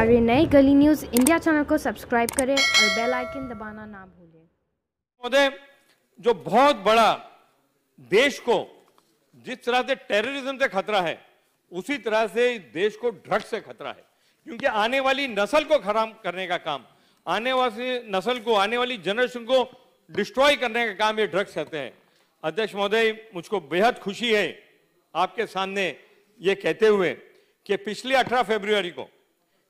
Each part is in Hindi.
हमारे नए गली न्यूज़ इंडिया चैनल को सब्सक्राइब करें और बेल आइकन दबाना ना भूलें महोदय जो बहुत बड़ा देश को जिस तरह से टेररिज्म से खतरा है उसी तरह से देश को ड्रग्स से खतरा है क्योंकि आने वाली नस्ल को खराब करने का काम आने वाली नस्ल को आने वाली जनरेशन को डिस्ट्रॉय करने का काम ये ड्रग्स कहते हैं अध्यक्ष महोदय मुझको बेहद खुशी है आपके सामने ये कहते हुए कि पिछले 18 फरवरी को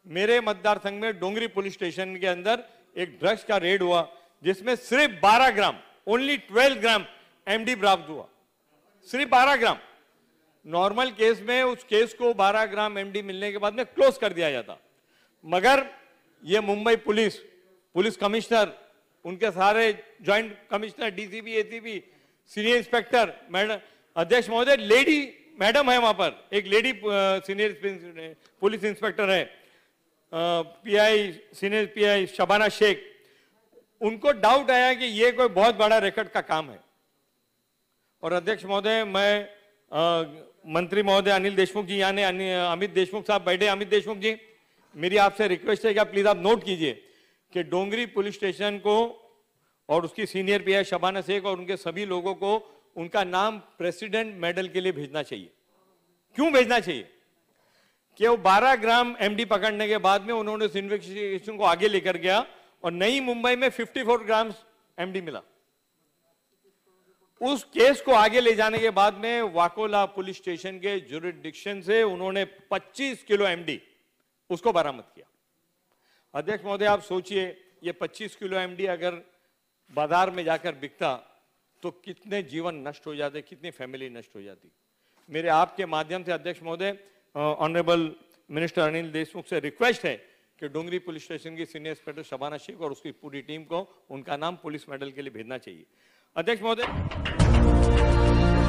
मेरे मतदार संघ में डोंगरी पुलिस स्टेशन के अंदर एक ड्रग्स का रेड हुआ जिसमें सिर्फ 12 ग्राम ओनली 12 ग्राम एमडी प्राप्त हुआ सिर्फ 12 ग्राम नॉर्मल केस में उस केस को 12 ग्राम एमडी मिलने के बाद में क्लोज कर दिया जाता मगर ये मुंबई पुलिस पुलिस कमिश्नर उनके सारे joint commissioner DCP ACP senior inspector madam अध्यक्ष महोदय लेडी मैडम है वहां पर एक लेडी सीनियर पुलिस इंस्पेक्टर है PI senior PI Shabana Shaikh उनको डाउट आया कि ये कोई बहुत बड़ा रिकॉर्ड का काम है और अध्यक्ष महोदय मैं आ, मंत्री महोदय अनिल देशमुख जी यानी अमित देशमुख साहब बैठे अमित देशमुख जी मेरी आपसे रिक्वेस्ट है कि आप प्लीज आप नोट कीजिए कि डोंगरी पुलिस स्टेशन को और उसकी सीनियर पी शबाना शेख और उनके सभी लोगों को उनका नाम प्रेसिडेंट मेडल के लिए भेजना चाहिए क्यों भेजना चाहिए कि वो 12 ग्राम एमडी पकड़ने के बाद में उन्होंने उस इन्वेस्टिगेशन को आगे लेकर गया और नई मुंबई में 54 ग्राम एमडी मिला उस केस को आगे ले जाने के बाद में वाकोला पुलिस स्टेशन के जुरिडिक्शन से उन्होंने 25 किलो एमडी उसको बरामद किया अध्यक्ष महोदय आप सोचिए ये 25 किलो एमडी अगर बाजार में जाकर बिकता तो कितने जीवन नष्ट हो जाते कितनी फैमिली नष्ट हो जाती मेरे आपके माध्यम से अध्यक्ष महोदय ऑनरेबल मिनिस्टर अनिल देशमुख से रिक्वेस्ट है कि डोंगरी पुलिस स्टेशन की सीनियर इंस्पेक्टर शबाना शेख और उसकी पूरी टीम को उनका नाम पुलिस मेडल के लिए भेजना चाहिए अध्यक्ष महोदय